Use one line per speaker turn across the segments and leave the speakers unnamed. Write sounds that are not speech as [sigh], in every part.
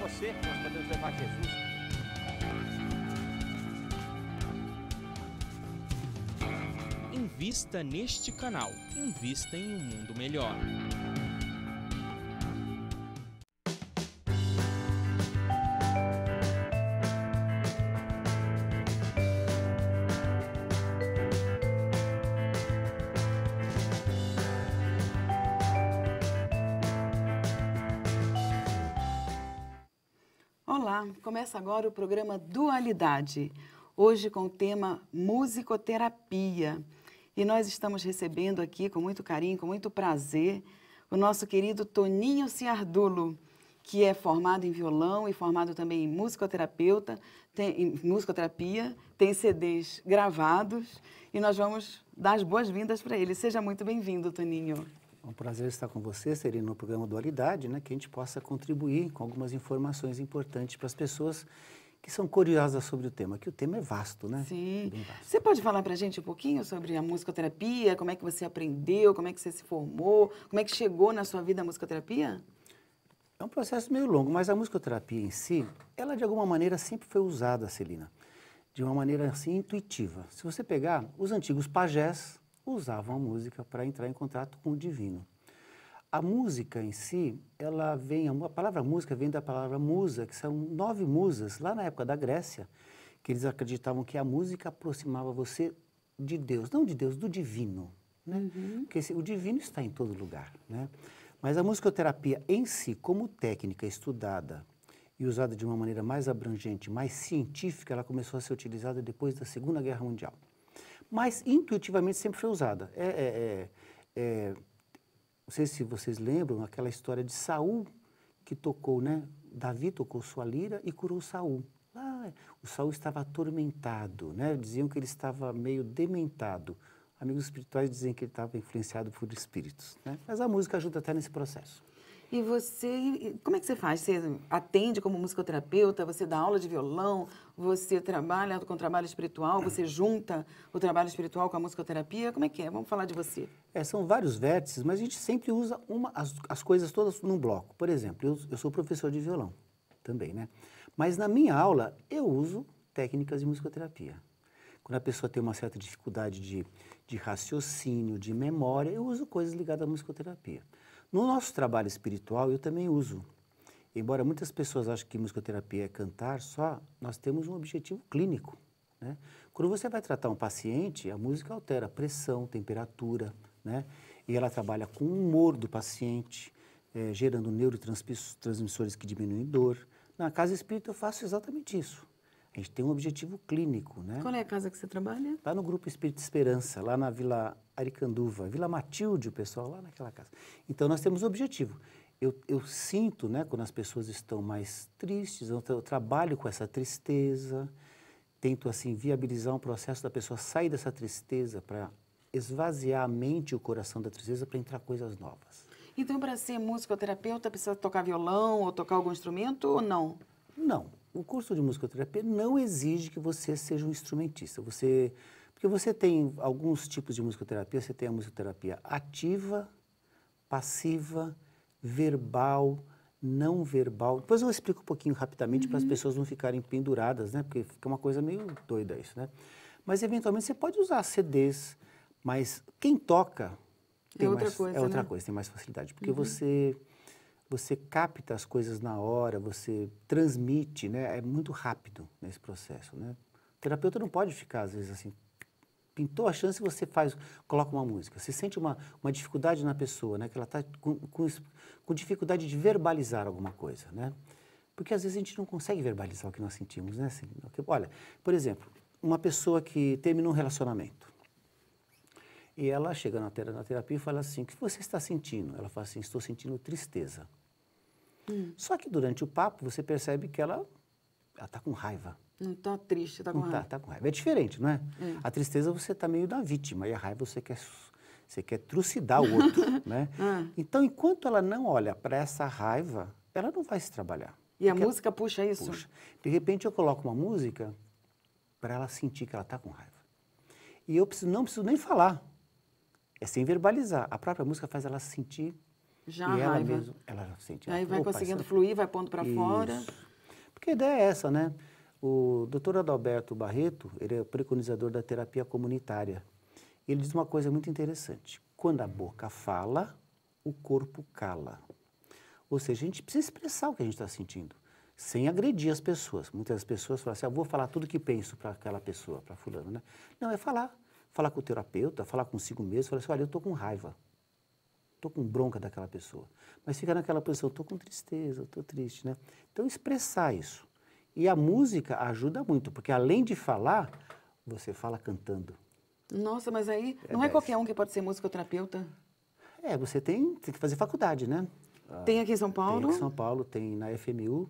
você que nós podemos levar Jesus.
Invista neste canal, invista em um mundo melhor. Olá, começa agora o programa Dualidade, hoje com o tema musicoterapia. E nós estamos recebendo aqui com muito carinho, com muito prazer, o nosso querido Toninho Ciardulo, que é formado em violão e formado também em musicoterapeuta, tem, em musicoterapia, tem CDs gravados e nós vamos dar as boas-vindas para ele. Seja muito bem-vindo, Toninho.
É um prazer estar com você, Serino, no programa Dualidade, né, que a gente possa contribuir com algumas informações importantes para as pessoas que são curiosas
sobre o tema, que o tema é vasto, né? Sim. É vasto. Você pode falar para a gente um pouquinho sobre a musicoterapia, como é que você aprendeu, como é que você se formou, como é que chegou na sua vida a musicoterapia?
É um processo meio longo, mas a musicoterapia em si, ela de alguma maneira sempre foi usada, Celina, de uma maneira assim intuitiva. Se você pegar os antigos pajés, usavam a música para entrar em contato com o divino. A música em si, ela vem, a palavra música vem da palavra musa, que são nove musas, lá na época da Grécia, que eles acreditavam que a música aproximava você de Deus, não de Deus, do divino. Né? Uhum. Porque o divino está em todo lugar. Né? Mas a musicoterapia em si, como técnica estudada e usada de uma maneira mais abrangente, mais científica, ela começou a ser utilizada depois da Segunda Guerra Mundial mas intuitivamente sempre foi usada. É, é, é, é, não sei se vocês lembram aquela história de Saul que tocou, né? Davi tocou sua lira e curou Saul. Lá, o Saul estava atormentado, né? Diziam que ele estava meio dementado. Amigos espirituais
dizem que ele estava influenciado por espíritos, né? Mas a música ajuda até nesse processo. E você, como é que você faz? Você atende como musicoterapeuta, você dá aula de violão, você trabalha com trabalho espiritual, você junta o trabalho espiritual com a musicoterapia? Como é que é? Vamos falar de você.
É, são vários vértices, mas a gente sempre usa uma, as, as coisas todas num bloco. Por exemplo, eu, eu sou professor de violão também, né? Mas na minha aula eu uso técnicas de musicoterapia. Quando a pessoa tem uma certa dificuldade de, de raciocínio, de memória, eu uso coisas ligadas à musicoterapia. No nosso trabalho espiritual, eu também uso. Embora muitas pessoas achem que musicoterapia é cantar só, nós temos um objetivo clínico. Né? Quando você vai tratar um paciente, a música altera a pressão, temperatura, né? e ela trabalha com o humor do paciente, é, gerando neurotransmissores que diminuem dor. Na casa espírita eu faço exatamente isso. A gente tem um objetivo clínico, né? Qual é
a casa que você trabalha?
Lá no Grupo Espírito Esperança, lá na Vila Aricanduva, Vila Matilde, o pessoal, lá naquela casa. Então, nós temos um objetivo. Eu, eu sinto, né, quando as pessoas estão mais tristes, eu, eu trabalho com essa tristeza, tento, assim, viabilizar um processo da pessoa sair dessa tristeza para esvaziar a mente e o coração da tristeza para entrar coisas novas.
Então, para ser musicoterapeuta, precisa tocar violão ou tocar algum instrumento ou não? Não o curso
de musicoterapia não exige que você seja um instrumentista. Você, porque você tem alguns tipos de musicoterapia. Você tem a musicoterapia ativa, passiva, verbal, não verbal. Depois eu explico um pouquinho rapidamente uhum. para as uhum. pessoas não ficarem penduradas, né? Porque fica uma coisa meio doida isso, né? Mas eventualmente você pode usar CDs, mas quem toca
tem é outra, mais, é coisa, é outra né? coisa,
tem mais facilidade, porque uhum. você você capta as coisas na hora, você transmite, né? É muito rápido nesse processo, né? O terapeuta não pode ficar, às vezes, assim, pintou a chance, você faz, coloca uma música. Você sente uma, uma dificuldade na pessoa, né? Que ela está com, com, com dificuldade de verbalizar alguma coisa, né? Porque às vezes a gente não consegue verbalizar o que nós sentimos, né? Assim, olha, por exemplo, uma pessoa que terminou um relacionamento. E ela chega na, terapia e fala assim: O que você está sentindo? Ela fala assim: Estou sentindo tristeza. Hum. Só que durante o papo você percebe que ela está com raiva.
Não está triste, está com não tá, raiva.
Está tá com raiva. É diferente, não é? é? A tristeza você está meio da vítima e a raiva você quer, você quer trucidar o outro, [laughs] né? Ah. Então, enquanto ela não olha para essa raiva, ela não vai se trabalhar. E a música ela... puxa isso? Puxa. De repente eu coloco uma música para ela sentir que ela está com raiva. E eu preciso, não preciso nem falar. É sem verbalizar. A própria música faz ela sentir já e ela raiva. mesmo, ela já sente. Aí vai conseguindo essa... É fluir, vai pondo para fora. Porque a ideia é essa, né? O doutor Adalberto Barreto, ele é o preconizador da terapia comunitária. Ele diz uma coisa muito interessante. Quando a boca fala, o corpo cala. Ou seja, a gente precisa expressar o que a gente está sentindo, sem agredir as pessoas. Muitas pessoas falam assim, ah, vou falar tudo que penso para aquela pessoa, para fulano, né? Não, é falar. Falar com o terapeuta, falar consigo mesmo, falar assim, olha, eu estou com raiva estou com bronca daquela pessoa. Mas fica naquela posição, estou com tristeza, estou triste, né? Então expressar isso. E a música ajuda muito, porque além de falar, você fala cantando.
Nossa, mas aí é não é qualquer um que pode ser musicoterapeuta?
É, você tem, tem que fazer faculdade, né? Ah, tem aqui em São Paulo? Tem aqui em São Paulo, tem na FMU,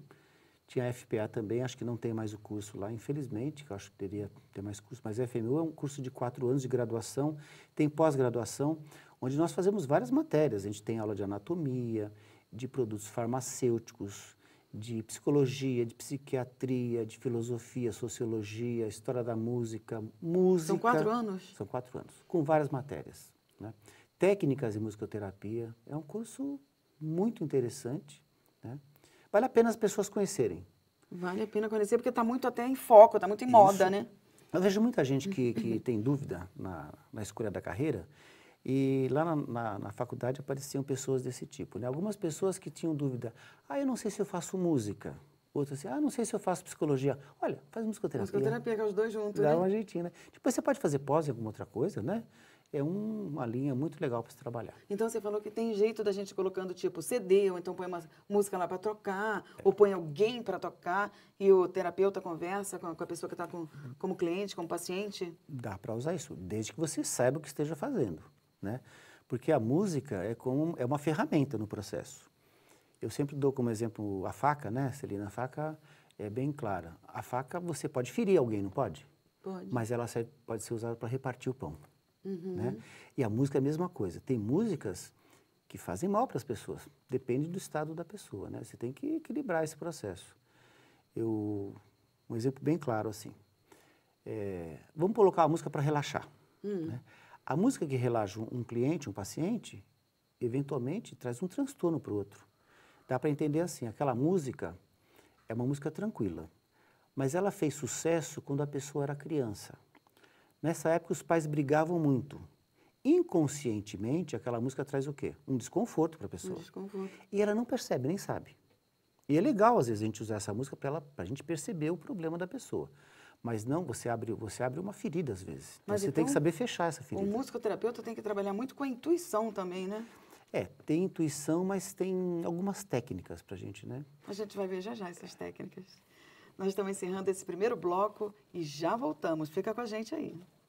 tinha a FPA também, acho que não tem mais o curso lá, infelizmente, que eu acho que teria ter mais curso, mas a FMU é um curso de quatro anos de graduação, tem pós-graduação onde nós fazemos várias matérias. A gente tem aula de anatomia, de produtos farmacêuticos, de psicologia, de psiquiatria, de filosofia, sociologia, história da música, música. São quatro anos? São quatro anos, com várias matérias. Né? Técnicas e musicoterapia. É um curso muito interessante. Né? Vale a pena as pessoas conhecerem.
Vale a pena conhecer, porque está muito até em foco, está muito em Isso. moda, né?
Eu vejo muita gente que, que tem dúvida na, na escolha da carreira e lá na, na, na, faculdade apareciam pessoas desse tipo. Né? Algumas pessoas que tinham dúvida. Ah, eu não sei se eu faço música. Outras assim, ah, não sei se eu faço psicologia. Olha, faz musicoterapia. Musicoterapia,
que é os dois juntos, Dá né? um
jeitinho, né? Depois tipo, você pode fazer pós em alguma outra coisa, né? É um, uma linha muito legal para se trabalhar.
Então, você falou que tem jeito da gente colocando, tipo, CD, ou então põe uma música lá para tocar, é. ou põe alguém para tocar, e o terapeuta conversa com a, com a pessoa que está com, como cliente, como paciente?
Dá para usar isso, desde que você saiba o que esteja fazendo né? Porque a música é como é uma ferramenta no processo. Eu sempre dou como exemplo a faca, né, Celina? A faca é bem clara. A faca você pode ferir alguém, não pode? Pode. Mas ela pode ser usada para repartir o pão. Uhum. Né? E a música é a mesma coisa. Tem músicas que fazem mal para as pessoas. Depende do estado da pessoa, né? Você tem que equilibrar esse processo. Eu, um exemplo bem claro assim. É, vamos colocar a música para relaxar. Hum. Né? A música que relaxa um cliente, um paciente, eventualmente traz um transtorno para o outro. Dá para entender assim, aquela música é uma música tranquila, mas ela fez sucesso quando a pessoa era criança. Nessa época os pais brigavam muito. Inconscientemente, aquela música traz o quê? Um desconforto para a pessoa. Um desconforto. E ela não percebe, nem sabe. E é legal, às vezes, a gente usar essa música para a gente perceber o problema da pessoa. Mas não, você abre, você abre uma ferida às vezes. você então, tem que saber fechar essa ferida. O
musicoterapeuta tem que trabalhar muito com a intuição também, né?
É, tem intuição, mas tem algumas técnicas para a gente, né?
A gente vai ver já já essas técnicas. Nós estamos encerrando esse primeiro bloco e já voltamos. Fica com a gente aí.